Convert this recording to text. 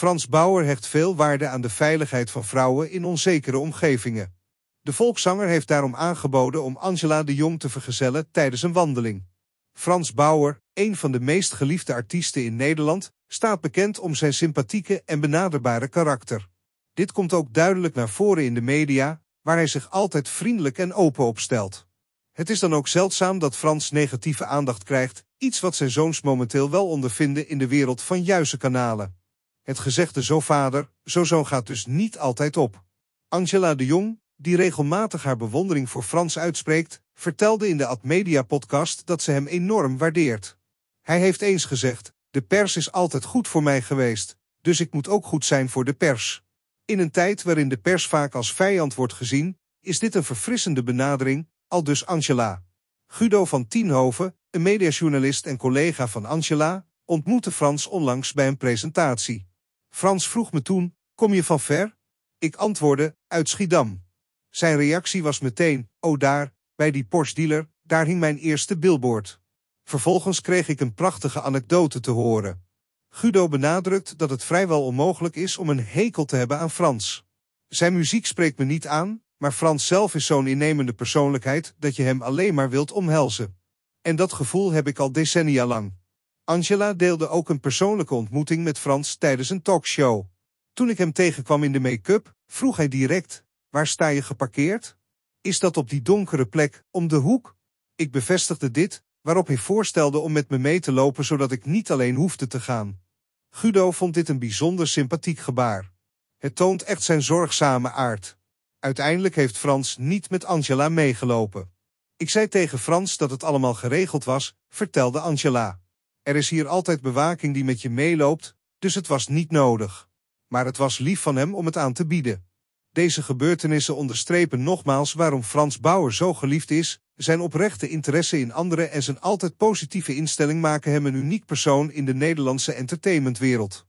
Frans Bauer hecht veel waarde aan de veiligheid van vrouwen in onzekere omgevingen. De volkszanger heeft daarom aangeboden om Angela de Jong te vergezellen tijdens een wandeling. Frans Bauer, een van de meest geliefde artiesten in Nederland, staat bekend om zijn sympathieke en benaderbare karakter. Dit komt ook duidelijk naar voren in de media, waar hij zich altijd vriendelijk en open opstelt. Het is dan ook zeldzaam dat Frans negatieve aandacht krijgt, iets wat zijn zoons momenteel wel ondervinden in de wereld van juiste kanalen. Het gezegde zo vader, zo zoon gaat dus niet altijd op. Angela de Jong, die regelmatig haar bewondering voor Frans uitspreekt, vertelde in de Admedia-podcast dat ze hem enorm waardeert. Hij heeft eens gezegd, de pers is altijd goed voor mij geweest, dus ik moet ook goed zijn voor de pers. In een tijd waarin de pers vaak als vijand wordt gezien, is dit een verfrissende benadering, al dus Angela. Guido van Tienhoven, een mediajournalist en collega van Angela, ontmoette Frans onlangs bij een presentatie. Frans vroeg me toen, kom je van ver? Ik antwoordde, uit Schiedam. Zijn reactie was meteen, oh daar, bij die Porsche dealer, daar hing mijn eerste billboard. Vervolgens kreeg ik een prachtige anekdote te horen. Guido benadrukt dat het vrijwel onmogelijk is om een hekel te hebben aan Frans. Zijn muziek spreekt me niet aan, maar Frans zelf is zo'n innemende persoonlijkheid dat je hem alleen maar wilt omhelzen. En dat gevoel heb ik al decennia lang. Angela deelde ook een persoonlijke ontmoeting met Frans tijdens een talkshow. Toen ik hem tegenkwam in de make-up, vroeg hij direct, waar sta je geparkeerd? Is dat op die donkere plek, om de hoek? Ik bevestigde dit, waarop hij voorstelde om met me mee te lopen zodat ik niet alleen hoefde te gaan. Guido vond dit een bijzonder sympathiek gebaar. Het toont echt zijn zorgzame aard. Uiteindelijk heeft Frans niet met Angela meegelopen. Ik zei tegen Frans dat het allemaal geregeld was, vertelde Angela. Er is hier altijd bewaking die met je meeloopt, dus het was niet nodig. Maar het was lief van hem om het aan te bieden. Deze gebeurtenissen onderstrepen nogmaals waarom Frans Bauer zo geliefd is, zijn oprechte interesse in anderen en zijn altijd positieve instelling maken hem een uniek persoon in de Nederlandse entertainmentwereld.